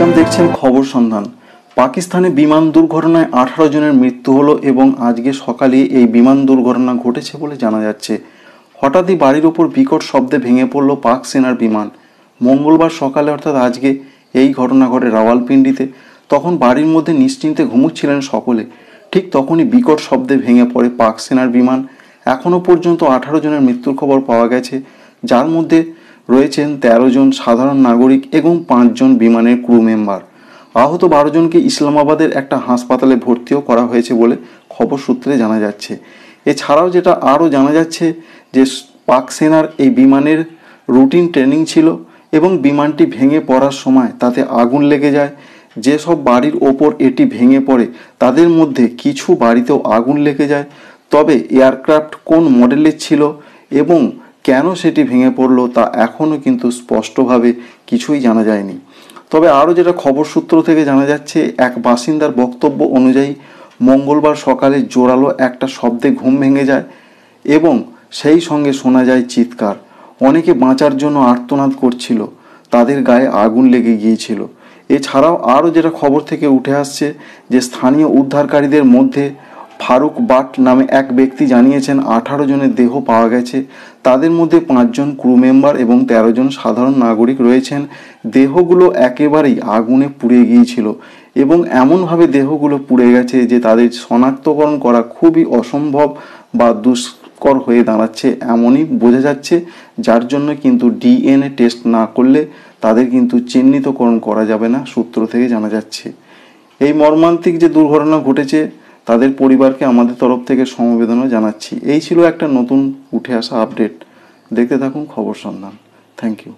welcome দেখছেন খবর সন্ধান পাকিস্তানে বিমান দুর্ঘটনায় আঠারো জনের মৃত্যু হলো এবং আজকে সকালে এই বিমান দুর্ঘটনা ঘটেছে বলে জানা যাচ্ছে হঠাৎই বাড়ির ওপর বিকট শব্দে ভেঙে পড়ল পাক সেনার বিমান মঙ্গলবার সকালে অর্থাৎ আজকে এই ঘটনা ঘটে রাওয়ালপিন্ডিতে তখন বাড়ির মধ্যে নিশ্চিন্তে ঘুমুচ্ছিলেন সকলে ঠিক তখনই বিকট শব্দে ভেঙে পড়ে পাক সেনার বিমান এখনও পর্যন্ত আঠারো জনের মৃত্যুর খবর পাওয়া গেছে যার মধ্যে রয়েছেন ১৩ জন সাধারণ নাগরিক এবং পাঁচজন বিমানের ক্রু মেম্বার আহত বারো জনকে ইসলামাবাদের একটা হাসপাতালে ভর্তিও করা হয়েছে বলে খবর সূত্রে জানা যাচ্ছে এছাড়াও যেটা আরও জানা যাচ্ছে যে পাক সেনার এই বিমানের রুটিন ট্রেনিং ছিল এবং বিমানটি ভেঙে পড়ার সময় তাতে আগুন লেগে যায় যেসব বাড়ির ওপর এটি ভেঙে পড়ে তাদের মধ্যে কিছু বাড়িতেও আগুন লেগে যায় তবে এয়ারক্রাফট কোন মডেলের ছিল এবং কেন সেটি ভেঙে পড়লো তা এখনও কিন্তু স্পষ্টভাবে কিছুই জানা যায়নি তবে আরও যেটা খবর সূত্র থেকে জানা যাচ্ছে এক বাসিন্দার বক্তব্য অনুযায়ী মঙ্গলবার সকালে জোরালো একটা শব্দে ঘুম ভেঙে যায় এবং সেই সঙ্গে শোনা যায় চিৎকার অনেকে বাঁচার জন্য আর্তনাদ করছিল তাদের গায়ে আগুন লেগে গিয়েছিল এছাড়াও আরও যেটা খবর থেকে উঠে আসছে যে স্থানীয় উদ্ধারকারীদের মধ্যে ফারুক বাট নামে এক ব্যক্তি জানিয়েছেন আঠারো জনের দেহ পাওয়া গেছে তাদের মধ্যে পাঁচজন ক্রু মেম্বার এবং তেরো জন সাধারণ নাগরিক রয়েছেন দেহগুলো একেবারেই আগুনে পুড়ে গিয়েছিল এবং এমনভাবে দেহগুলো পুড়ে গেছে যে তাদের শনাক্তকরণ করা খুবই অসম্ভব বা দুষ্কর হয়ে দাঁড়াচ্ছে এমনই বোঝা যাচ্ছে যার জন্য কিন্তু ডিএনএ টেস্ট না করলে তাদের কিন্তু চিহ্নিতকরণ করা যাবে না সূত্র থেকে জানা যাচ্ছে এই মর্মান্তিক যে দুর্ঘটনা ঘটেছে তাদের পরিবারকে আমাদের তরফ থেকে সমবেদনা জানাচ্ছি এই ছিল একটা নতুন উঠে আসা আপডেট দেখতে থাকুন খবর সন্ধান থ্যাংক ইউ